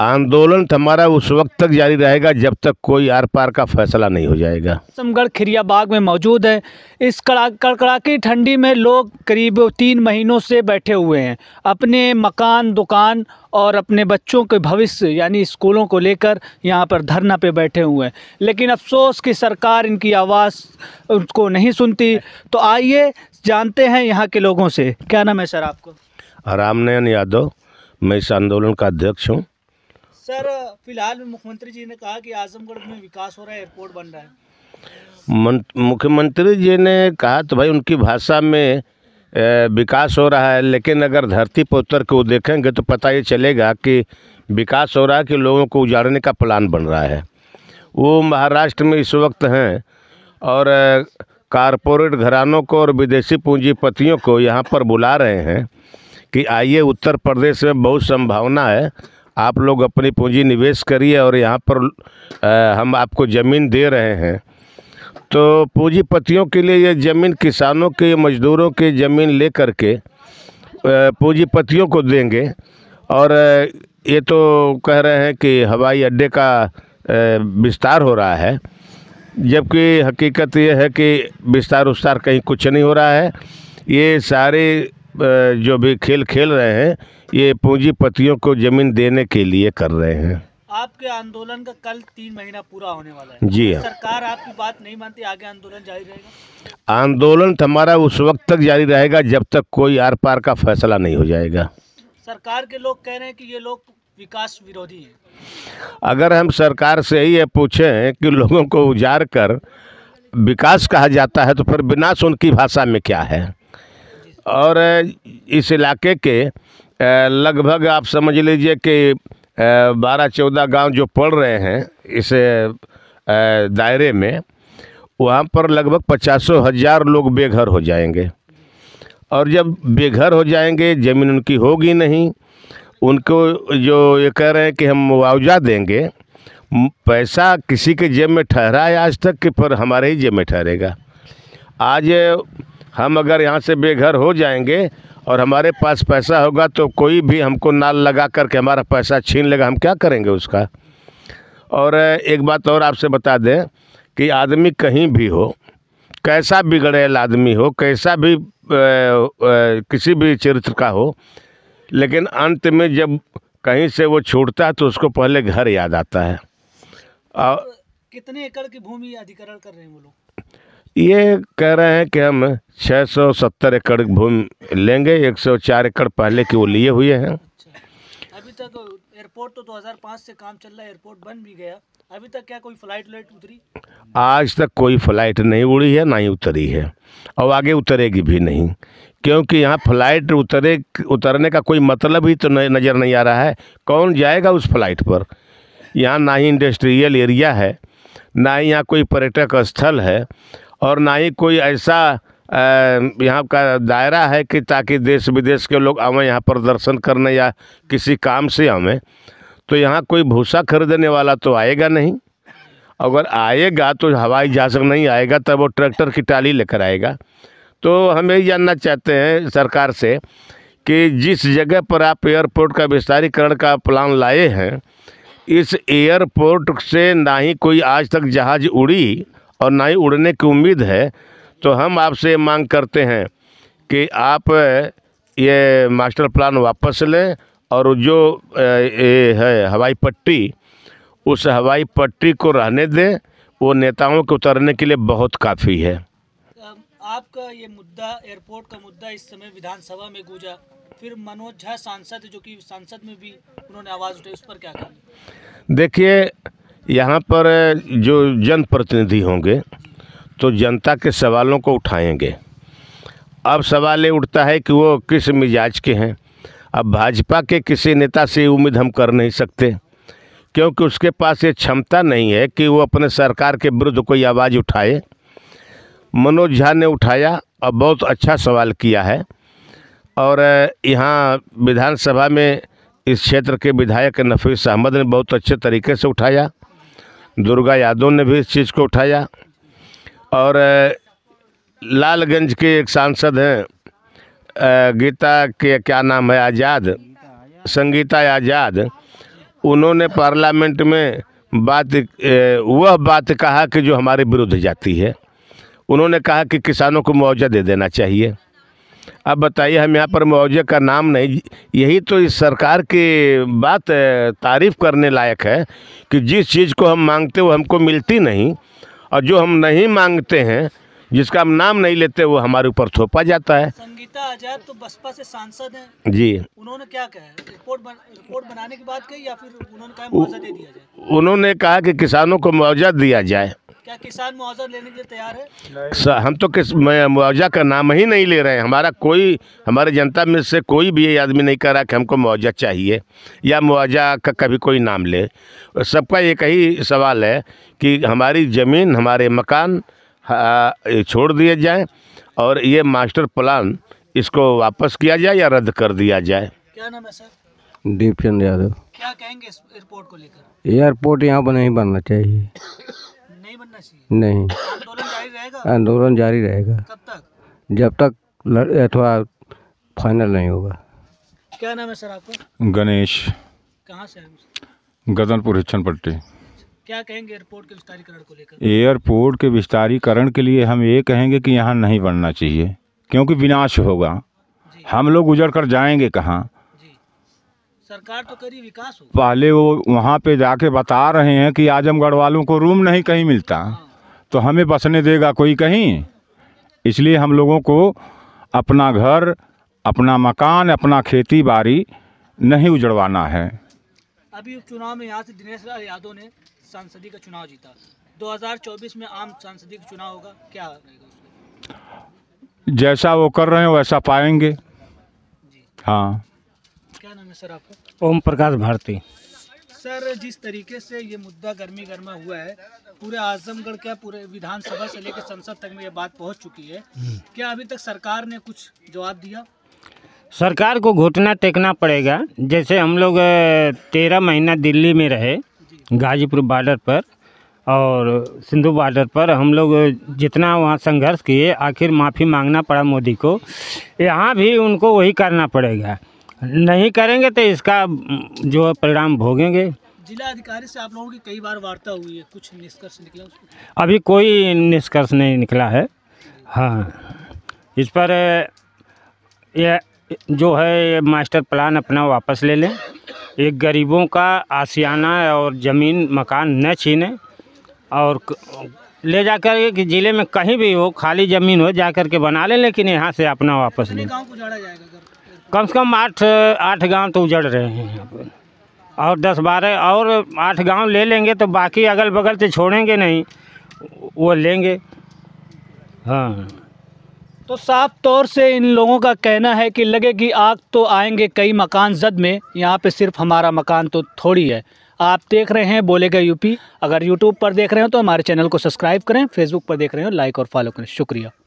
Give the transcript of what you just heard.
आंदोलन हमारा उस वक्त तक जारी रहेगा जब तक कोई आर पार का फैसला नहीं हो जाएगा आजमगढ़ खिरिया बाग में मौजूद है इस कड़ा कड़कड़ाकी ठंडी में लोग करीब तीन महीनों से बैठे हुए हैं अपने मकान दुकान और अपने बच्चों के भविष्य यानी स्कूलों को लेकर यहाँ पर धरना पे बैठे हुए हैं लेकिन अफसोस कि सरकार इनकी आवाज़ उनको नहीं सुनती तो आइए जानते हैं यहाँ के लोगों से क्या नाम है सर आपको रामनयन यादव मैं इस आंदोलन का अध्यक्ष हूँ सर फिलहाल मुख्यमंत्री जी ने कहा कि आजमगढ़ में विकास हो रहा है एयरपोर्ट बन रहा है मुख्यमंत्री जी ने कहा तो भाई उनकी भाषा में विकास हो रहा है लेकिन अगर धरती पर उतर के वो देखेंगे तो पता ये चलेगा कि विकास हो रहा है कि लोगों को उजाड़ने का प्लान बन रहा है वो महाराष्ट्र में इस वक्त हैं और कारपोरेट घरानों को और विदेशी पूंजीपतियों को यहाँ पर बुला रहे हैं कि आइए उत्तर प्रदेश में बहुत संभावना है आप लोग अपनी पूंजी निवेश करिए और यहाँ पर हम आपको ज़मीन दे रहे हैं तो पूंजीपतियों के लिए ये ज़मीन किसानों के मज़दूरों के ज़मीन ले कर के पूंजीपतियों को देंगे और ये तो कह रहे हैं कि हवाई अड्डे का विस्तार हो रहा है जबकि हकीकत यह है कि विस्तार उस्तार कहीं कुछ नहीं हो रहा है ये सारे जो भी खेल खेल रहे हैं ये पूंजीपतियों को ज़मीन देने के लिए कर रहे हैं आपके आंदोलन का कल तीन महीना पूरा होने वाला है जी हाँ सरकार आपकी बात नहीं मानती आगे आंदोलन जारी रहेगा आंदोलन हमारा उस वक्त तक जारी रहेगा जब तक कोई आर पार का फैसला नहीं हो जाएगा सरकार के लोग कह रहे हैं कि ये लोग विकास विरोधी हैं अगर हम सरकार से ही ये पूछें कि लोगों को उजाड़ कर विकास कहा जाता है तो फिर विनाश उनकी भाषा में क्या है और इस इलाके के लगभग आप समझ लीजिए कि बारह चौदह गांव जो पड़ रहे हैं इस दायरे में वहाँ पर लगभग पचासों हज़ार लोग बेघर हो जाएंगे और जब बेघर हो जाएंगे ज़मीन उनकी होगी नहीं उनको जो ये कह रहे हैं कि हम मुआवजा देंगे पैसा किसी के जेब में ठहरा है आज तक कि पर हमारे ही जेब में ठहरेगा आज हम अगर यहाँ से बेघर हो जाएंगे और हमारे पास पैसा होगा तो कोई भी हमको नाल लगा करके हमारा पैसा छीन लेगा हम क्या करेंगे उसका और एक बात और आपसे बता दें कि आदमी कहीं भी हो कैसा बिगड़ेल आदमी हो कैसा भी आ, आ, किसी भी चरित्र का हो लेकिन अंत में जब कहीं से वो छूटता है तो उसको पहले घर याद आता है आ, कितने एकड़ की भूमि अधिकरण कर रहे हैं वो लोग ये कह रहे हैं कि हम 670 एकड़ भूमि लेंगे 104 एकड़ पहले की वो लिए हुए हैं अच्छा। अभी तक एयरपोर्ट तो 2005 से काम चल रहा है एयरपोर्ट बन भी गया अभी तक क्या कोई फ्लाइट लाइट उतरी आज तक कोई फ्लाइट नहीं उड़ी है ना ही उतरी है और आगे उतरेगी भी नहीं क्योंकि यहाँ फ्लाइट उतरे उतरने का कोई मतलब ही तो नज़र नहीं आ रहा है कौन जाएगा उस फ्लाइट पर यहाँ ना ही इंडस्ट्रियल एरिया है ना ही यहाँ कोई पर्यटक स्थल है और ना ही कोई ऐसा यहाँ का दायरा है कि ताकि देश विदेश के लोग आवें यहाँ पर दर्शन करने या किसी काम से आवें तो यहाँ कोई भूसा खरीदने वाला तो आएगा नहीं अगर आएगा तो हवाई जहाज नहीं आएगा तब वो ट्रैक्टर की टाली लेकर आएगा तो हम यही जानना चाहते हैं सरकार से कि जिस जगह पर आप एयरपोर्ट का विस्तारीकरण का प्लान लाए हैं इस एयरपोर्ट से ना ही कोई आज तक जहाज़ उड़ी और ना ही उड़ने की उम्मीद है तो हम आपसे मांग करते हैं कि आप ये मास्टर प्लान वापस लें और जो ये है हवाई पट्टी उस हवाई पट्टी को रहने दें वो नेताओं के उतरने के लिए बहुत काफ़ी है आपका ये मुद्दा एयरपोर्ट का मुद्दा इस समय विधानसभा में गूंजा फिर मनोज झा सांसद जो कि सांसद में भी उन्होंने आवाज़ उठाई उस पर क्या कहा देखिए यहाँ पर जो जनप्रतिनिधि होंगे तो जनता के सवालों को उठाएंगे अब सवाल ये उठता है कि वो किस मिजाज के हैं अब भाजपा के किसी नेता से उम्मीद हम कर नहीं सकते क्योंकि उसके पास ये क्षमता नहीं है कि वो अपने सरकार के विरुद्ध कोई आवाज़ उठाए मनोज झा ने उठाया और बहुत अच्छा सवाल किया है और यहाँ विधानसभा में इस क्षेत्र के विधायक नफीस अहमद ने बहुत अच्छे तरीके से उठाया दुर्गा यादव ने भी इस चीज़ को उठाया और लालगंज के एक सांसद हैं गीता के क्या नाम है आज़ाद संगीता आज़ाद उन्होंने पार्लियामेंट में बात वह बात कहा कि जो हमारे विरुद्ध जाती है उन्होंने कहा कि किसानों को मुआवजा दे देना चाहिए अब बताइए हम यहाँ पर मुआवजे का नाम नहीं यही तो इस सरकार की बात तारीफ़ करने लायक है कि जिस चीज़ को हम मांगते वो हमको मिलती नहीं और जो हम नहीं मांगते हैं जिसका हम नाम नहीं लेते वो हमारे ऊपर थोपा जाता है संगीता आजाद तो बसपा से सांसद हैं जी उन्होंने क्या कहा रिपोर्ट बन, रिपोर्ट बनाने की बात कही या फिर उन्होंने कहा मुआवजा दे दिया जाए उन्होंने कहा कि किसानों को मुआवजा दिया जाए क्या किसान मुआवजा लेने के लिए तैयार है हम तो किस मुआवजा का नाम ही नहीं ले रहे हैं हमारा कोई हमारे जनता में से कोई भी ये आदमी नहीं कह रहा कि हमको मुआवजा चाहिए या मुआवजा का कभी कोई नाम ले सबका एक ही सवाल है कि हमारी ज़मीन हमारे मकान छोड़ दिए जाए और ये मास्टर प्लान इसको वापस किया जाए या रद्द कर दिया जाए क्या नाम है सर दीपचंद यादव क्या कहेंगे इस एयरपोर्ट को लेकर एयरपोर्ट यहाँ पर नहीं बनना चाहिए नहीं आंदोलन जारी रहेगा जब तक अथवा फाइनल नहीं होगा क्या नाम है सर आपको गणेश कहाँ से गदनपुर हिचन पट्टी क्या कहेंगे एयरपोर्ट के विस्तारीकरण को लेकर एयरपोर्ट के विस्तारीकरण के लिए हम ये कहेंगे कि यहाँ नहीं बनना चाहिए क्योंकि विनाश होगा हम लोग उजड़ कर जाएंगे कहाँ सरकार तो करी विकास हो पहले वो वहाँ पे जाके बता रहे हैं कि आजमगढ़ वालों को रूम नहीं कहीं मिलता हाँ। तो हमें बसने देगा कोई कहीं इसलिए हम लोगों को अपना घर अपना मकान अपना खेती बाड़ी नहीं उजड़वाना है अभी चुनाव में यहाँ से दिनेश लाल यादव ने सांसदी का चुनाव जीता 2024 में आम संसदीय का चुनाव होगा क्या रहेगा जैसा वो कर रहे हैं वैसा पाएंगे हाँ क्या नाम है सर आपका ओम प्रकाश भारती सर जिस तरीके से ये मुद्दा गर्मी गर्मा हुआ है पूरे आजमगढ़ क्या पूरे विधानसभा से लेकर संसद तक में ये बात पहुंच चुकी है हम्म। क्या अभी तक सरकार ने कुछ जवाब दिया सरकार को घुटना टेकना पड़ेगा जैसे हम लोग तेरह महीना दिल्ली में रहे गाजीपुर बॉर्डर पर और सिंधु बॉर्डर पर हम लोग जितना वहाँ संघर्ष किए आखिर माफ़ी मांगना पड़ा मोदी को यहाँ भी उनको वही करना पड़ेगा नहीं करेंगे तो इसका जो परिणाम भोगेंगे जिला अधिकारी से आप लोगों की कई बार वार्ता हुई है कुछ निष्कर्ष निकला अभी कोई निष्कर्ष नहीं निकला है हाँ इस पर ये जो है ये मास्टर प्लान अपना वापस ले लें एक गरीबों का आसियाना और ज़मीन मकान न छीने और ले जाकर कि ज़िले में कहीं भी हो खाली ज़मीन हो जा कर के बना लें लेकिन यहाँ से अपना वापस लें कम से कम आठ आठ गांव तो उजड़ रहे हैं यहाँ पर और दस बारह और आठ गांव ले लेंगे तो बाकी अगल बगल से तो छोड़ेंगे नहीं वो लेंगे हाँ, हाँ तो साफ तौर से इन लोगों का कहना है कि लगे कि आग तो आएंगे कई मकान जद में यहाँ पे सिर्फ हमारा मकान तो थोड़ी है आप देख रहे हैं बोलेगा यूपी अगर यूट्यूब पर देख रहे हो तो हमारे चैनल को सब्सक्राइब करें फेसबुक पर देख रहे हो लाइक और फॉलो करें शुक्रिया